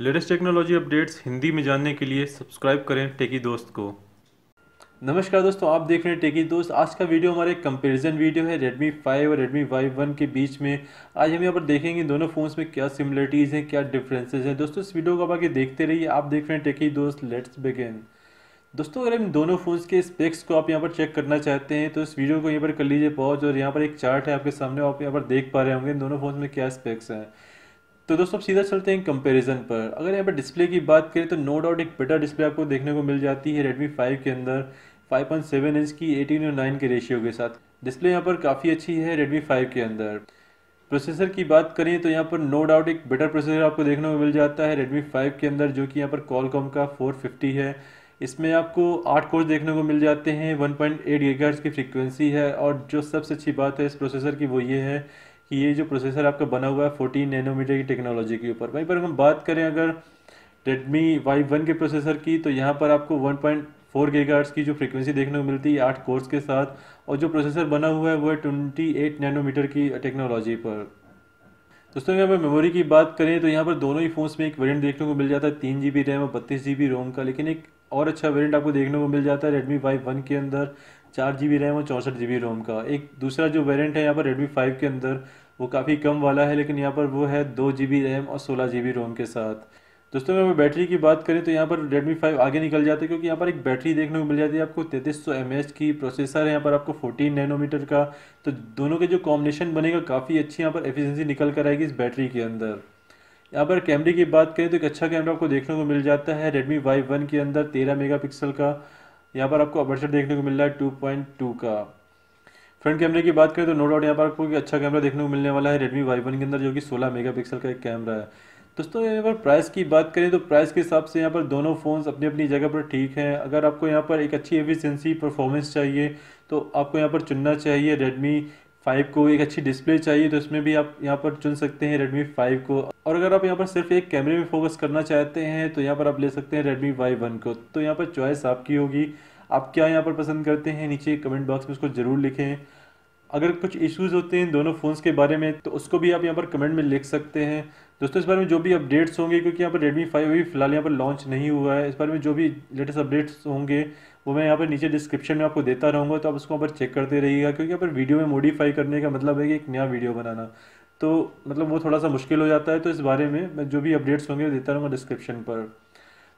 latest technology updates Hindi में जानने के लिए सब्सक्राइब करें टेकी दोस्त को नमस्कार दोस्तों आप देख रहे हैं टेकी दोस्त आज का वीडियो हमारे कंपैरिजन वीडियो है रेडमी 5 और रेडमी वाई वन के बीच में आज हम यहाँ पर देखेंगे दोनों फ़ोन्स में क्या सिमिलरिटीज़ हैं क्या डिफरेंसेस हैं दोस्तों इस वीडियो को आप आगे देखते रहिए आप देख रहे हैं टेकी दोस्त लेट्स बिगेन दोस्तों अगर हम दोनों फ़ोन्स के स्पेक्स को आप यहाँ पर चेक करना चाहते हैं तो इस वीडियो को यहाँ पर कर लीजिए पॉज और यहाँ पर एक चार्ट है आपके सामने आप यहाँ पर देख पा रहे होंगे दोनों फ़ोन में क्या स्पेक्स हैं तो दोस्तों अब सीधा चलते हैं कंपैरिजन पर अगर यहाँ पर डिस्प्ले की बात करें तो नो डाउट एक बेटर डिस्प्ले आपको देखने को मिल जाती है रेडमी 5 के अंदर 5.7 इंच की 18 और 9 के रेशियो के साथ डिस्प्ले यहाँ पर काफ़ी अच्छी है रेडमी 5 के अंदर प्रोसेसर की बात करें तो यहाँ पर नो डाउट एक बेटर प्रोसेसर आपको देखने को मिल जाता है रेडमी फाइव के अंदर जो कि यहाँ पर कॉलकॉम का फोर है इसमें आपको आठ कोर्स देखने को मिल जाते हैं 1.8 पॉइंट की फ्रीक्वेंसी है और जो सबसे अच्छी बात है इस प्रोसेसर की वो ये है कि ये जो प्रोसेसर आपका बना हुआ है फोर्टीन नैनोमीटर की टेक्नोलॉजी के ऊपर भाई पर हम बात करें अगर रेडमी Y1 वन के प्रोसेसर की तो यहाँ पर आपको वन पॉइंट फोर की जो फ्रीक्वेंसी देखने को मिलती है आठ कोर्स के साथ और जो प्रोसेसर बना हुआ है वो है ट्वेंटी एट नैनोमीटर की टेक्नोलॉजी पर दोस्तों यहाँ पर मेमोरी की बात करें तो यहाँ पर दोनों ही फ़ोन्स में एक वेरिएंट देखने को मिल जाता है तीन जी बी रैम और बत्तीस जी बी रोम का लेकिन एक और अच्छा वेरिएंट आपको देखने को मिल जाता है रेडमी वाई वन के अंदर चार जी बी रैम और चौंसठ जी बी रोम का एक दूसरा जो वेरिएंट है यहाँ पर रेडमी फाइव के अंदर वो काफ़ी कम वाला है लेकिन यहाँ पर वो है दो जी बी रैम और सोलह जी बी रोम के साथ दोस्तों अगर बैटरी की बात करें तो यहाँ पर रेडमी फाइव आगे निकल जाता है क्योंकि यहाँ पर एक बैटरी देखने को मिल जाती है आपको सौ एम एच की प्रोसेसर है यहाँ पर आपको फोर्टीन नैनोमीटर का तो दोनों के जो कॉम्बिनेशन बनेगा काफ़ी अच्छी यहाँ पर एफिशिएंसी निकल कर आएगी इस बैटरी के अंदर यहाँ पर कैमरे की बात करें तो एक अच्छा कैमरा आपको देखने को मिल जाता है रेडमी वाई वन के अंदर तेरह मेगा का यहाँ पर आपको अपर्चर देखने को मिल रहा है टू पॉइंट टू का फ्रंट कैमरे की बात करें तो नो डाउट यहाँ पर आपको एक अच्छा कैमरा देखने को मिलने वाला है रेडमी वाई वन के अंदर जो कि सोलह मेगा पिक्सल का एक कैमरा है दोस्तों यहाँ पर प्राइस की बात करें तो प्राइस के हिसाब से यहाँ पर दोनों फ़ोन्स अपनी अपनी जगह पर ठीक हैं अगर आपको यहाँ पर एक अच्छी एफिशेंसी परफॉर्मेंस चाहिए तो आपको यहाँ पर चुनना चाहिए रेडमी फाइव को एक अच्छी डिस्प्ले चाहिए तो इसमें भी आप यहाँ पर चुन सकते हैं रेडमी फाइव को और अगर आप यहाँ पर सिर्फ एक कैमरे में फोकस करना चाहते हैं तो यहाँ पर आप ले सकते हैं Redmi Y1 को तो यहाँ पर चॉइस आपकी होगी आप क्या यहाँ पर पसंद करते हैं नीचे कमेंट बॉक्स में उसको ज़रूर लिखें अगर कुछ इश्यूज होते हैं दोनों फ़ोन्स के बारे में तो उसको भी आप यहाँ पर कमेंट में लिख सकते हैं दोस्तों इस बारे में जो भी अपडेट्स होंगे क्योंकि यहाँ पर रेडमी फाइव अभी फिलहाल यहाँ पर लॉन्च नहीं हुआ है इस बारे में जो भी लेटेस्ट अपडेट्स होंगे वो मैं यहाँ पर नीचे डिस्क्रिप्शन में आपको देता रहूँगा तो आप उसको यहाँ पर चेक करते रहिएगा क्योंकि यहाँ पर वीडियो में मॉडिफाई करने का मतलब है कि एक नया वीडियो बनाना तो मतलब वो थोड़ा सा मुश्किल हो जाता है तो इस बारे में मैं जो भी अपडेट्स होंगे देता रहूँगा डिस्क्रिप्शन पर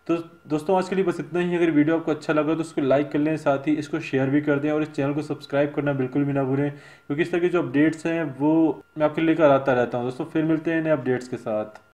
तो दोस्तों आज के लिए बस इतना ही अगर वीडियो आपको अच्छा लगा तो उसको लाइक कर लें साथ ही इसको शेयर भी कर दें और इस चैनल को सब्सक्राइब करना बिल्कुल भी ना भूलें क्योंकि इस तरह के जो अपडेट्स हैं वो मैं आपके लेकर आता रहता हूँ दोस्तों फिर मिलते हैं नए अपडेट्स के साथ